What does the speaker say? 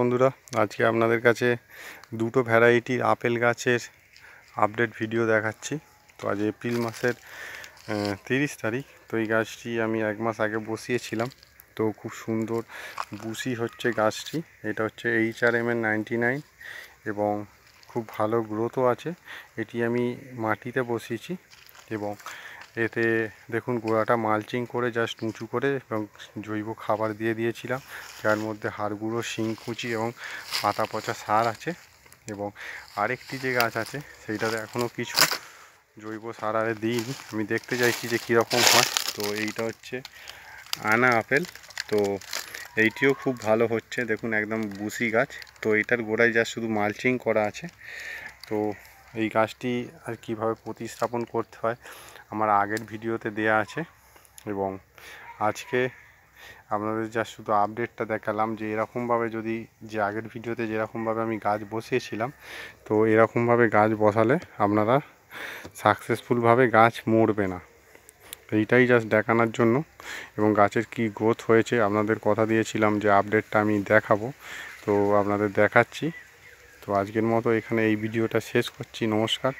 বন্ধুরা আজকে আপনাদের কাছে দুটো ভ্যারাইটির আপেল গাছের আপডেট ভিডিও দেখাচ্ছি তো আজ এপ্রিল মাসের তিরিশ তারিখ তো এই গাছটি আমি এক মাস আগে বসিয়েছিলাম তো খুব সুন্দর বুসি হচ্ছে গাছটি এটা হচ্ছে এইচ আর এম এর নাইনটি নাইন এবং খুব ভালো গ্রোথও আছে এটি আমি মাটিতে বসিয়েছি এবং এতে দেখুন গোড়াটা মালচিং করে জাস্ট উঁচু করে এবং জৈব খাবার দিয়ে দিয়েছিলাম যার মধ্যে হাড়গুঁড়ো শিংকুচি এবং পাতা পচা সার আছে এবং আরেকটি যে গাছ আছে সেইটাতে এখনও কিছু জৈব সার আরে দিইনি আমি দেখতে চাইছি যে কীরকম হয় তো এইটা হচ্ছে আনা আপেল তো এইটিও খুব ভালো হচ্ছে দেখুন একদম বুসি গাছ তো এইটার গোড়ায় যা শুধু মালচিং করা আছে তো এই গাছটি আর কিভাবে প্রতিস্থাপন করতে হয় আমার আগের ভিডিওতে দেয়া আছে এবং আজকে আপনাদের যা শুধু আপডেটটা দেখালাম যে এরকমভাবে যদি যে আগের ভিডিওতে যেরকমভাবে আমি গাছ বসিয়েছিলাম তো এরকমভাবে গাছ বসালে আপনারা সাকসেসফুলভাবে গাছ মরবে না এইটাই জাস্ট দেখানোর জন্য এবং গাছের কি গ্রোথ হয়েছে আপনাদের কথা দিয়েছিলাম যে আপডেটটা আমি দেখাবো তো আপনাদের দেখাচ্ছি তো আজকের মতো এখানে এই ভিডিওটা শেষ করছি নমস্কার